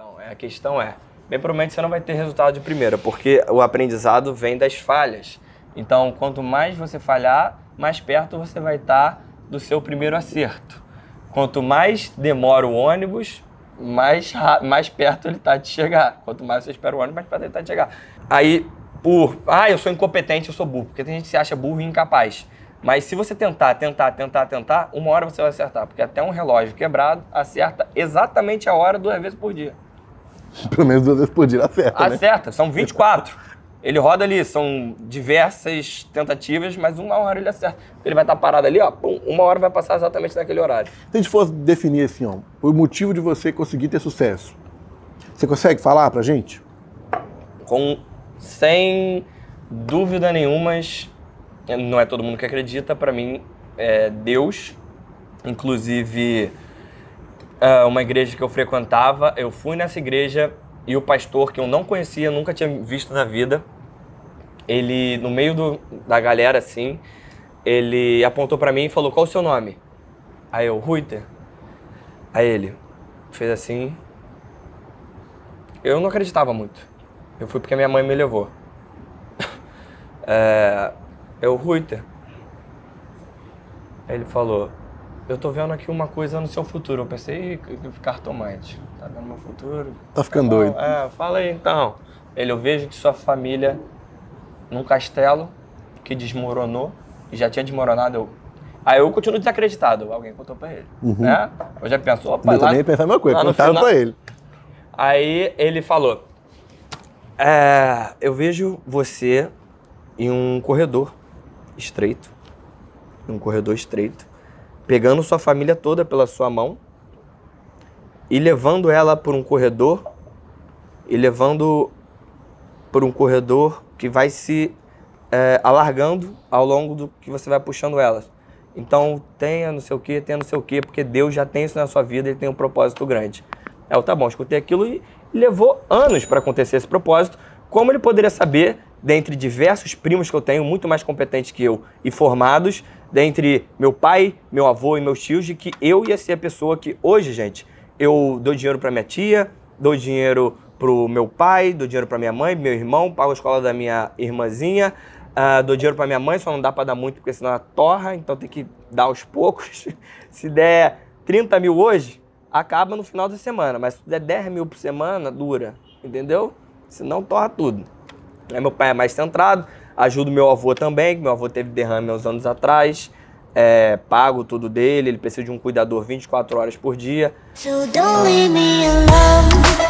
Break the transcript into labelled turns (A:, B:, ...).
A: Então, a questão é, bem provavelmente você não vai ter resultado de primeira, porque o aprendizado vem das falhas. Então, quanto mais você falhar, mais perto você vai estar tá do seu primeiro acerto. Quanto mais demora o ônibus, mais, mais perto ele está de chegar. Quanto mais você espera o ônibus, mais perto ele está de chegar. Aí, por. Ah, eu sou incompetente, eu sou burro. Porque tem gente que se acha burro e incapaz. Mas se você tentar, tentar, tentar, tentar, uma hora você vai acertar. Porque até um relógio quebrado acerta exatamente a hora duas vezes por dia. Pelo menos duas vezes por dia né? acerta. Acerta, né? são 24. ele roda ali, são diversas tentativas, mas uma hora ele acerta. Ele vai estar parado ali, ó, pum, uma hora vai passar exatamente naquele horário. Se a gente fosse definir assim, ó, o motivo de você conseguir ter sucesso, você consegue falar pra gente? Com, sem dúvida nenhuma, não é todo mundo que acredita, para mim é Deus, inclusive ah, uma igreja que eu frequentava. Eu fui nessa igreja e o pastor que eu não conhecia, nunca tinha visto na vida, ele, no meio do, da galera assim, ele apontou para mim e falou: Qual o seu nome? Aí eu, Ruiter. Aí ele fez assim. Eu não acreditava muito. Eu fui porque minha mãe me levou. é, eu, Ruiter. Aí ele falou: eu tô vendo aqui uma coisa no seu futuro. Eu pensei cartomante. Tá vendo meu futuro? Tá ficando tá doido. É, fala aí então. Ele, eu vejo que sua família num castelo que desmoronou, e já tinha desmoronado. Eu... Aí eu continuo desacreditado. Alguém contou pra ele. Uhum. Né? Eu já pensou? opa, Eu lá, também pensar a mesma coisa, contaram final... pra ele. Aí ele falou, é, eu vejo você em um corredor estreito, em um corredor estreito, pegando sua família toda pela sua mão e levando ela por um corredor e levando por um corredor que vai se é, alargando ao longo do que você vai puxando elas. Então tenha não sei o que, tenha não sei o que, porque Deus já tem isso na sua vida, Ele tem um propósito grande. É, o tá bom, escutei aquilo e levou anos para acontecer esse propósito. Como ele poderia saber, dentre diversos primos que eu tenho, muito mais competentes que eu e formados, dentre meu pai, meu avô e meus tios de que eu ia ser a pessoa que hoje, gente, eu dou dinheiro para minha tia, dou dinheiro pro meu pai, dou dinheiro para minha mãe, meu irmão, pago a escola da minha irmãzinha, uh, dou dinheiro para minha mãe, só não dá para dar muito porque senão ela torra, então tem que dar aos poucos. se der 30 mil hoje, acaba no final da semana, mas se der 10 mil por semana, dura, entendeu? Senão torra tudo. Aí meu pai é mais centrado, Ajudo meu avô também, que meu avô teve derrame uns anos atrás. É, pago tudo dele, ele precisa de um cuidador 24 horas por dia. So don't leave me alone.